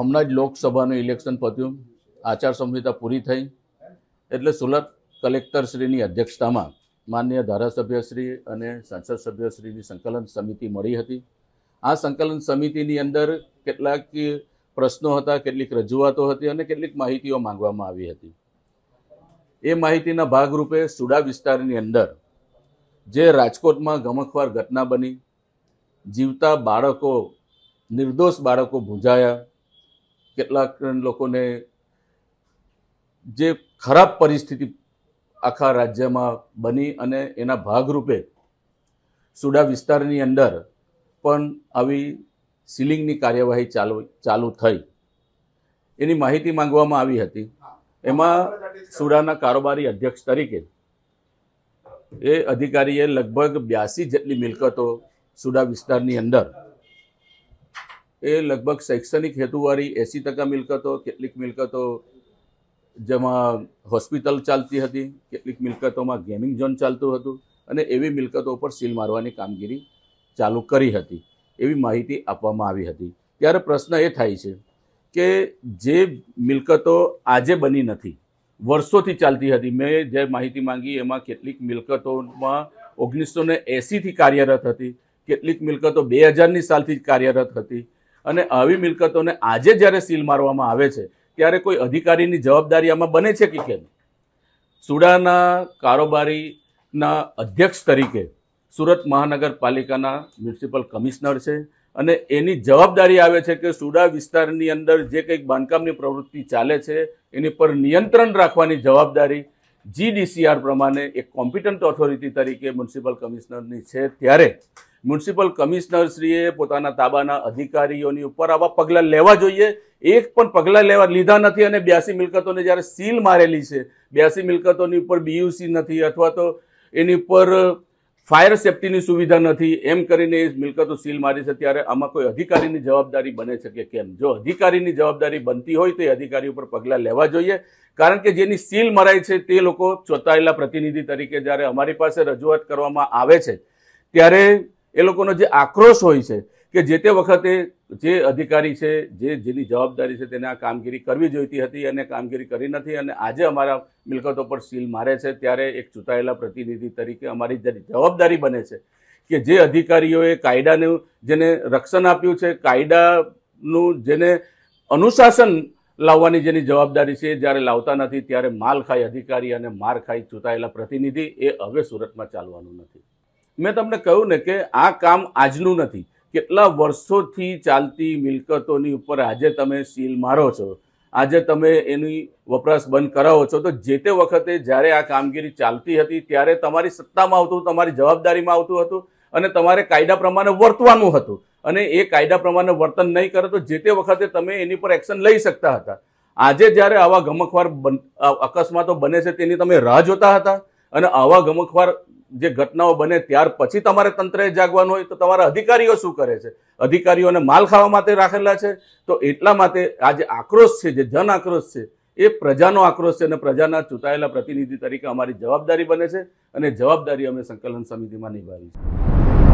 હમણાં જ લોકસભાનું ઇલેક્શન પત્યું આચારસંહિતા પૂરી થઈ એટલે સુરત કલેક્ટરશ્રીની અધ્યક્ષતામાં માન્ય ધારાસભ્યશ્રી અને સંસદ સભ્યશ્રીની સંકલન સમિતિ મળી હતી આ સંકલન સમિતિની અંદર કેટલાક પ્રશ્નો હતા કેટલીક રજૂઆતો હતી અને કેટલીક માહિતીઓ માંગવામાં આવી હતી એ માહિતીના ભાગરૂપે સુડા વિસ્તારની અંદર જે રાજકોટમાં ગમખવાર ઘટના બની જીવતા બાળકો નિર્દોષ બાળકો ભૂંજાયા કેટલાક લોકોને જે ખરાબ પરિસ્થિતિ આખા રાજ્યમાં બની અને એના ભાગરૂપે સુડા વિસ્તારની અંદર પણ આવી સીલિંગની કાર્યવાહી ચાલુ ચાલુ થઈ એની માહિતી માંગવામાં આવી હતી એમાં સુડાના કારોબારી અધ્યક્ષ તરીકે એ અધિકારીએ લગભગ બ્યાસી જેટલી મિલકતો સુડા વિસ્તારની અંદર એ લગભગ શૈક્ષણિક હેતુવાળી એંસી ટકા મિલકતો કેટલીક મિલકતો જેમાં હોસ્પિટલ ચાલતી હતી કેટલીક મિલકતોમાં ગેમિંગ ઝોન ચાલતું હતું અને એવી મિલકતો ઉપર સીલ મારવાની કામગીરી ચાલુ કરી હતી એવી માહિતી આપવામાં આવી હતી ત્યારે પ્રશ્ન એ થાય છે કે જે મિલકતો આજે બની નથી વર્ષોથી ચાલતી હતી મેં જે માહિતી માંગી એમાં કેટલીક મિલકતોમાં ઓગણીસો ને એંસીથી કાર્યરત હતી કેટલીક મિલકતો બે હજારની સાલથી કાર્યરત હતી અને આવી મિલકતોને આજે જ્યારે સીલ મારવામાં આવે છે ત્યારે કોઈ અધિકારીની જવાબદારી આમાં બને છે કે કેમ સુડાના કારોબારીના અધ્યક્ષ તરીકે સુરત મહાનગરપાલિકાના મ્યુનિસિપલ કમિશનર છે અને એની જવાબદારી આવે છે કે સુડા વિસ્તારની અંદર જે કંઈક બાંધકામની પ્રવૃત્તિ ચાલે છે એની પર નિયંત્રણ રાખવાની જવાબદારી જીડીસીઆર પ્રમાણે એક કોમ્પિટન્ટ ઓથોરિટી તરીકે મ્યુનિસિપલ કમિશનરની છે ત્યારે મ્યુનિસિપલ કમિશનરશ્રીએ પોતાના તાબાના અધિકારીઓની ઉપર આવા પગલાં લેવા જોઈએ એક પણ પગલાં લેવા લીધા નથી અને બ્યાસી મિલકતોને જ્યારે સીલ મારેલી છે બ્યાસી મિલકતોની ઉપર બીયુસી નથી અથવા તો એની ઉપર ફાયર સેફટીની સુવિધા નથી એમ કરીને એ મિલકતો સીલ મારી છે ત્યારે આમાં કોઈ અધિકારીની જવાબદારી બને છે કે કેમ જો અધિકારીની જવાબદારી બનતી હોય તો એ અધિકારી ઉપર પગલાં લેવા જોઈએ કારણ કે જેની સીલ મરાય છે તે લોકો ચોંટાયેલા પ્રતિનિધિ તરીકે જ્યારે અમારી પાસે રજૂઆત કરવામાં આવે છે ત્યારે એ લોકોનો જે આક્રોશ હોય છે કે જે તે વખતે જે અધિકારી છે જે જેની જવાબદારી છે તેને આ કામગીરી કરવી જોઈતી હતી અને કામગીરી કરી નથી અને આજે અમારા મિલકતો પર સીલ મારે છે ત્યારે એક ચૂંટાયેલા પ્રતિનિધિ તરીકે અમારી જવાબદારી બને છે કે જે અધિકારીઓએ કાયદાનું જેને રક્ષણ આપ્યું છે કાયદાનું જેને અનુશાસન લાવવાની જેની જવાબદારી છે જ્યારે લાવતા નથી ત્યારે માલ ખાઈ અધિકારી અને માર ખાઈ ચૂંટાયેલા પ્રતિનિધિ એ હવે સુરતમાં ચાલવાનું નથી મેં તમને કહ્યું ને કે આ કામ આજનું નથી કેટલા વર્ષોથી ચાલતી મિલકતોની ઉપર આજે તમે સીલ મારો છો આજે તમે એની વપરાશ બંધ કરાવો છો તો જે તે વખતે જ્યારે આ કામગીરી ચાલતી હતી ત્યારે તમારી સત્તામાં આવતું તમારી જવાબદારીમાં આવતું હતું અને તમારે કાયદા પ્રમાણે વર્તવાનું હતું અને એ કાયદા પ્રમાણે વર્તન નહીં કરે તો જે તે વખતે તમે એની પર એક્શન લઈ શકતા હતા આજે જ્યારે આવા ગમખવાર અકસ્માતો બને છે તેની તમે રાહ જોતા હતા અને આવા ગમખવાર જે ઘટનાઓ બને ત્યાર પછી તમારે તંત્રએ જાગવાનું હોય તો તમારા અધિકારીઓ શું કરે છે અધિકારીઓને માલ ખાવા માટે રાખેલા છે તો એટલા માટે આ જે આક્રોશ છે જે જન આક્રોશ છે એ પ્રજાનો આક્રોશ છે અને પ્રજાના ચૂંટાયેલા પ્રતિનિધિ તરીકે અમારી જવાબદારી બને છે અને જવાબદારી અમે સંકલન સમિતિમાં નિભાવી છે